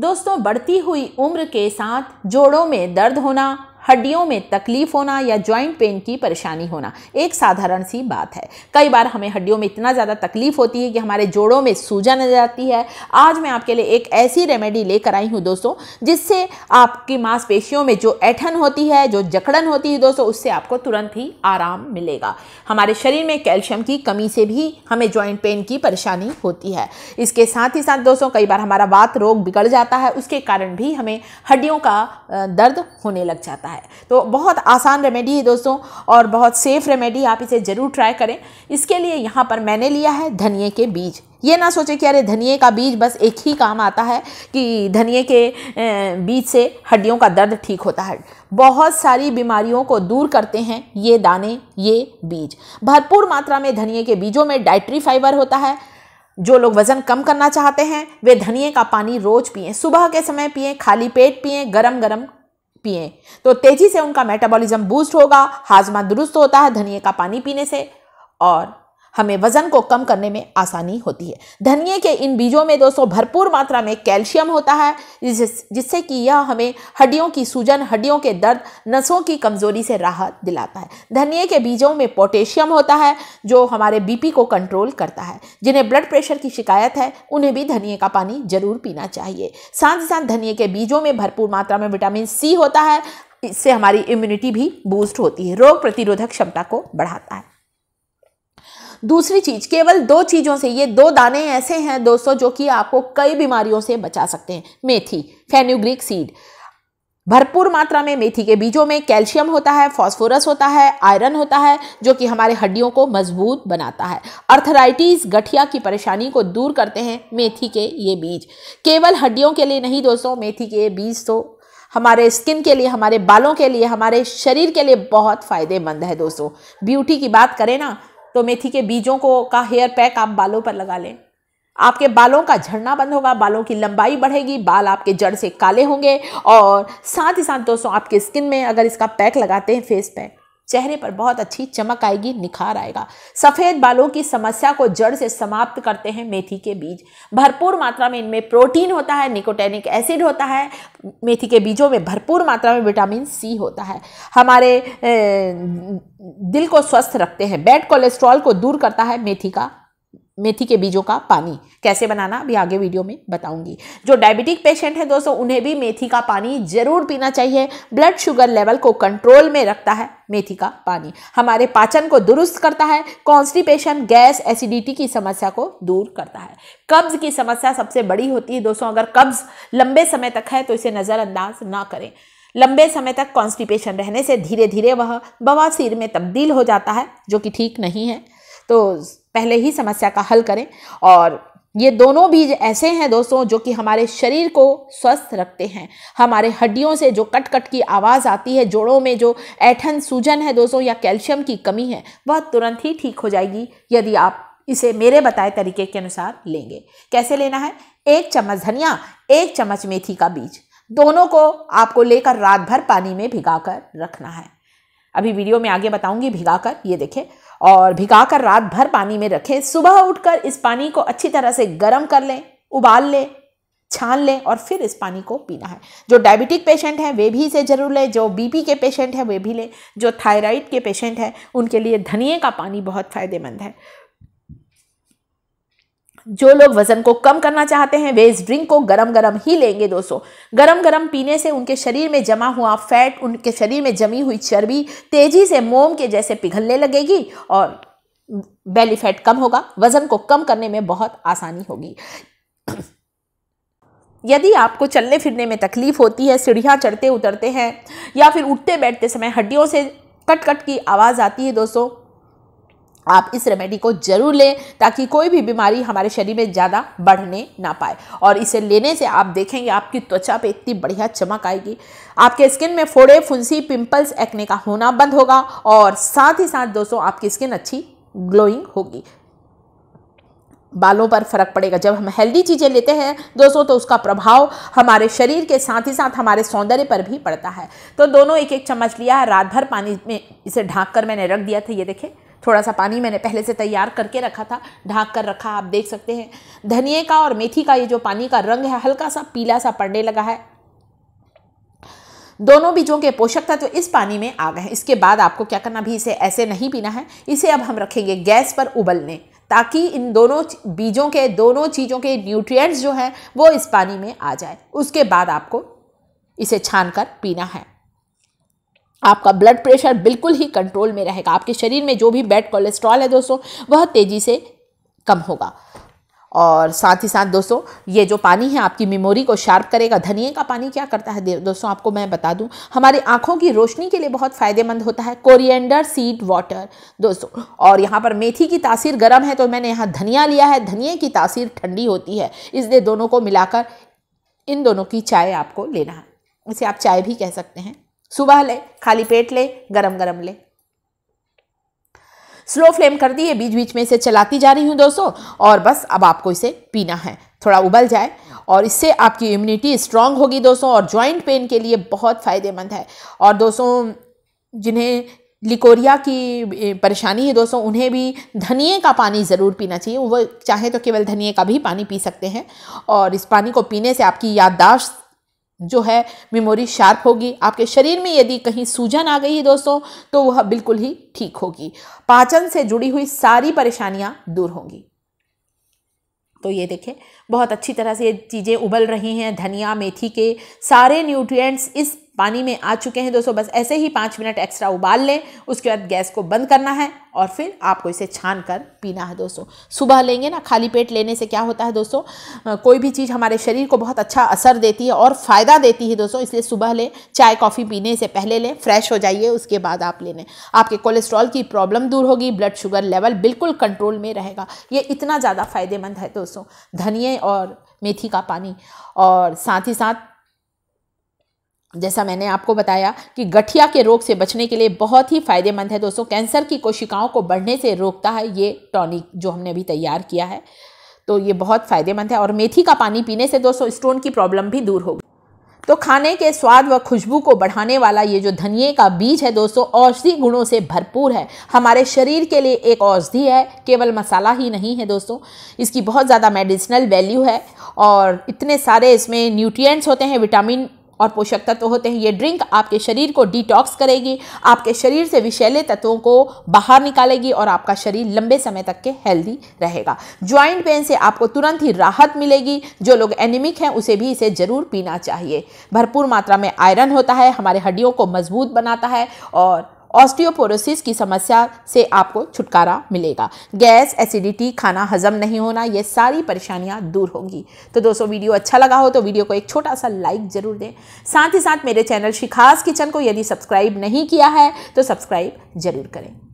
दोस्तों बढ़ती हुई उम्र के साथ जोड़ों में दर्द होना हड्डियों में तकलीफ होना या ज्वाइंट पेन की परेशानी होना एक साधारण सी बात है कई बार हमें हड्डियों में इतना ज़्यादा तकलीफ होती है कि हमारे जोड़ों में सूजन आ जाती है आज मैं आपके लिए एक ऐसी रेमेडी लेकर आई हूँ दोस्तों जिससे आपकी मांसपेशियों में जो ऐठन होती है जो जकड़न होती है दोस्तों उससे आपको तुरंत ही आराम मिलेगा हमारे शरीर में कैल्शियम की कमी से भी हमें ज्वाइंट पेन की परेशानी होती है इसके साथ ही साथ दोस्तों कई बार हमारा वात रोग बिगड़ जाता है उसके कारण भी हमें हड्डियों का दर्द होने लग जाता है है तो बहुत आसान रेमेडी है दोस्तों और बहुत सेफ़ रेमेडी आप इसे ज़रूर ट्राई करें इसके लिए यहाँ पर मैंने लिया है धनिए के बीज ये ना सोचे कि अरे धनिए का बीज बस एक ही काम आता है कि धनिए के बीज से हड्डियों का दर्द ठीक होता है बहुत सारी बीमारियों को दूर करते हैं ये दाने ये बीज भरपूर मात्रा में धनिए के बीजों में डाइट्री फाइबर होता है जो लोग वज़न कम करना चाहते हैं वे धनिए का पानी रोज़ पिएं सुबह के समय पिएं खाली पेट पिएं गरम गरम पिए तो तेजी से उनका मेटाबॉलिज्म बूस्ट होगा हाजमा दुरुस्त होता है धनिए का पानी पीने से और हमें वजन को कम करने में आसानी होती है धनिए के इन बीजों में दोस्तों भरपूर मात्रा में कैल्शियम होता है जिससे कि यह हमें हड्डियों की सूजन हड्डियों के दर्द नसों की कमज़ोरी से राहत दिलाता है धनिए के बीजों में पोटेशियम होता है जो हमारे बीपी को कंट्रोल करता है जिन्हें ब्लड प्रेशर की शिकायत है उन्हें भी धनिए का पानी जरूर पीना चाहिए साथ ही साथ धनिए के बीजों में भरपूर मात्रा में विटामिन सी होता है इससे हमारी इम्यूनिटी भी बूस्ट होती है रोग प्रतिरोधक क्षमता को बढ़ाता है दूसरी चीज केवल दो चीज़ों से ये दो दाने ऐसे हैं दोस्तों जो कि आपको कई बीमारियों से बचा सकते हैं मेथी फेन्यूग्रिक सीड भरपूर मात्रा में मेथी के बीजों में कैल्शियम होता है फॉस्फोरस होता है आयरन होता है जो कि हमारे हड्डियों को मजबूत बनाता है अर्थराइटिस गठिया की परेशानी को दूर करते हैं मेथी के ये बीज केवल हड्डियों के लिए नहीं दोस्तों मेथी के ये बीज तो हमारे स्किन के लिए हमारे बालों के लिए हमारे शरीर के लिए बहुत फ़ायदेमंद है दोस्तों ब्यूटी की बात करें ना तो मेथी के बीजों को का हेयर पैक आप बालों पर लगा लें आपके बालों का झड़ना बंद होगा बालों की लंबाई बढ़ेगी बाल आपके जड़ से काले होंगे और साथ ही साथ दोस्तों आपके स्किन में अगर इसका पैक लगाते हैं फेस पैक चेहरे पर बहुत अच्छी चमक आएगी निखार आएगा सफ़ेद बालों की समस्या को जड़ से समाप्त करते हैं मेथी के बीज भरपूर मात्रा में इनमें प्रोटीन होता है निकोटेनिक एसिड होता है मेथी के बीजों में भरपूर मात्रा में विटामिन सी होता है हमारे दिल को स्वस्थ रखते हैं बैड कोलेस्ट्रॉल को दूर करता है मेथी का मेथी के बीजों का पानी कैसे बनाना अभी आगे वीडियो में बताऊंगी जो डायबिटिक पेशेंट हैं दोस्तों उन्हें भी मेथी का पानी ज़रूर पीना चाहिए ब्लड शुगर लेवल को कंट्रोल में रखता है मेथी का पानी हमारे पाचन को दुरुस्त करता है कॉन्स्टिपेशन गैस एसिडिटी की समस्या को दूर करता है कब्ज की समस्या सबसे बड़ी होती है दोस्तों अगर कब्ज लंबे समय तक है तो इसे नज़रअंदाज ना करें लंबे समय तक कॉन्स्टिपेशन रहने से धीरे धीरे वह बवासीर में तब्दील हो जाता है जो कि ठीक नहीं है तो पहले ही समस्या का हल करें और ये दोनों बीज ऐसे हैं दोस्तों जो कि हमारे शरीर को स्वस्थ रखते हैं हमारे हड्डियों से जो कट कट की आवाज़ आती है जोड़ों में जो ऐठन सूजन है दोस्तों या कैल्शियम की कमी है वह तुरंत ही ठीक हो जाएगी यदि आप इसे मेरे बताए तरीके के अनुसार लेंगे कैसे लेना है एक चम्मच धनिया एक चम्मच मेथी का बीज दोनों को आपको लेकर रात भर पानी में भिगा कर रखना है अभी वीडियो में आगे बताऊंगी भिगा कर ये देखें और भिगा कर रात भर पानी में रखें सुबह उठकर इस पानी को अच्छी तरह से गर्म कर लें उबाल लें छान लें और फिर इस पानी को पीना है जो डायबिटिक पेशेंट हैं वे भी इसे ज़रूर लें जो बीपी के पेशेंट हैं वे भी लें जो थायराइड के पेशेंट हैं उनके लिए धनिए का पानी बहुत फ़ायदेमंद है जो लोग वजन को कम करना चाहते हैं वे इस ड्रिंक को गरम गरम ही लेंगे दोस्तों गरम गरम पीने से उनके शरीर में जमा हुआ फैट उनके शरीर में जमी हुई चर्बी तेजी से मोम के जैसे पिघलने लगेगी और बेली फैट कम होगा वजन को कम करने में बहुत आसानी होगी यदि आपको चलने फिरने में तकलीफ होती है सीढ़ियाँ चढ़ते उतरते हैं या फिर उठते बैठते समय हड्डियों से कट कट की आवाज़ आती है दोस्तों आप इस रेमेडी को जरूर लें ताकि कोई भी बीमारी हमारे शरीर में ज़्यादा बढ़ने ना पाए और इसे लेने से आप देखेंगे आपकी त्वचा पे इतनी बढ़िया चमक आएगी आपके स्किन में फोड़े फुंसी पिंपल्स एक्ने का होना बंद होगा और साथ ही साथ दोस्तों आपकी स्किन अच्छी ग्लोइंग होगी बालों पर फर्क पड़ेगा जब हम हेल्दी चीज़ें लेते हैं दोस्तों तो उसका प्रभाव हमारे शरीर के साथ ही साथ हमारे सौंदर्य पर भी पड़ता है तो दोनों एक एक चम्मच लिया रात भर पानी में इसे ढाँक कर मैंने रख दिया था ये देखें थोड़ा सा पानी मैंने पहले से तैयार करके रखा था ढाँक कर रखा आप देख सकते हैं धनिए का और मेथी का ये जो पानी का रंग है हल्का सा पीला सा पड़ने लगा है दोनों बीजों के पोषक तत्व तो इस पानी में आ गए हैं इसके बाद आपको क्या करना भी इसे ऐसे नहीं पीना है इसे अब हम रखेंगे गैस पर उबलने ताकि इन दोनों बीजों के दोनों चीज़ों के न्यूट्रिएंट्स जो हैं वो इस पानी में आ जाए उसके बाद आपको इसे छान कर पीना है आपका ब्लड प्रेशर बिल्कुल ही कंट्रोल में रहेगा आपके शरीर में जो भी बैड कोलेस्ट्रॉल है दोस्तों वह तेज़ी से कम होगा और साथ ही साथ दोस्तों ये जो पानी है आपकी मेमोरी को शार्प करेगा धनिए का पानी क्या करता है दोस्तों आपको मैं बता दूं हमारी आंखों की रोशनी के लिए बहुत फ़ायदेमंद होता है कोरिएंडर सीड वाटर दोस्तों और यहाँ पर मेथी की तासीर गर्म है तो मैंने यहाँ धनिया लिया है धनिए की तासीर ठंडी होती है इसलिए दोनों को मिलाकर इन दोनों की चाय आपको लेना है इसे आप चाय भी कह सकते हैं सुबह ले खाली पेट लें गरम गरम ले स्लो फ्लेम कर दिए बीच बीच में इसे चलाती जा रही हूँ दोस्तों और बस अब आपको इसे पीना है थोड़ा उबल जाए और इससे आपकी इम्यूनिटी स्ट्रांग होगी दोस्तों और जॉइंट पेन के लिए बहुत फ़ायदेमंद है और दोस्तों जिन्हें लिकोरिया की परेशानी है दोस्तों उन्हें भी धनिए का पानी ज़रूर पीना चाहिए वो चाहे तो केवल धनिए का भी पानी पी सकते हैं और इस पानी को पीने से आपकी याददाश्त जो है मेमोरी शार्प होगी आपके शरीर में यदि कहीं सूजन आ गई है दोस्तों तो वह बिल्कुल ही ठीक होगी पाचन से जुड़ी हुई सारी परेशानियां दूर होंगी तो ये देखें बहुत अच्छी तरह से ये चीज़ें उबल रही हैं धनिया मेथी के सारे न्यूट्रिएंट्स इस पानी में आ चुके हैं दोस्तों बस ऐसे ही पाँच मिनट एक्स्ट्रा उबाल लें उसके बाद गैस को बंद करना है और फिर आपको इसे छान कर पीना है दोस्तों सुबह लेंगे ना खाली पेट लेने से क्या होता है दोस्तों कोई भी चीज़ हमारे शरीर को बहुत अच्छा असर देती है और फ़ायदा देती है दोस्तों इसलिए सुबह लें चाय कॉफ़ी पीने से पहले लें फ्रेश हो जाइए उसके बाद आप ले लें आपके कोलेस्ट्रॉल की प्रॉब्लम दूर होगी ब्लड शुगर लेवल बिल्कुल कंट्रोल में रहेगा ये इतना ज़्यादा फ़ायदेमंद है दोस्तों धनिए और मेथी का पानी और साथ ही साथ जैसा मैंने आपको बताया कि गठिया के रोग से बचने के लिए बहुत ही फायदेमंद है दोस्तों कैंसर की कोशिकाओं को बढ़ने से रोकता है ये टॉनिक जो हमने अभी तैयार किया है तो ये बहुत फ़ायदेमंद है और मेथी का पानी पीने से दोस्तों स्टोन की प्रॉब्लम भी दूर होगी तो खाने के स्वाद व खुशबू को बढ़ाने वाला ये जो धनिए का बीज है दोस्तों औषधि गुणों से भरपूर है हमारे शरीर के लिए एक औषधि है केवल मसाला ही नहीं है दोस्तों इसकी बहुत ज़्यादा मेडिसिनल वैल्यू है और इतने सारे इसमें न्यूट्रिएंट्स होते हैं विटामिन और पोषक तत्व होते हैं ये ड्रिंक आपके शरीर को डिटॉक्स करेगी आपके शरीर से विषैले तत्वों को बाहर निकालेगी और आपका शरीर लंबे समय तक के हेल्दी रहेगा ज्वाइंट पेन से आपको तुरंत ही राहत मिलेगी जो लोग एनिमिक हैं उसे भी इसे ज़रूर पीना चाहिए भरपूर मात्रा में आयरन होता है हमारे हड्डियों को मजबूत बनाता है और ऑस्टियोपोरोसिस की समस्या से आपको छुटकारा मिलेगा गैस एसिडिटी खाना हजम नहीं होना ये सारी परेशानियां दूर होंगी तो दोस्तों वीडियो अच्छा लगा हो तो वीडियो को एक छोटा सा लाइक ज़रूर दें साथ ही साथ मेरे चैनल शिखास किचन को यदि सब्सक्राइब नहीं किया है तो सब्सक्राइब ज़रूर करें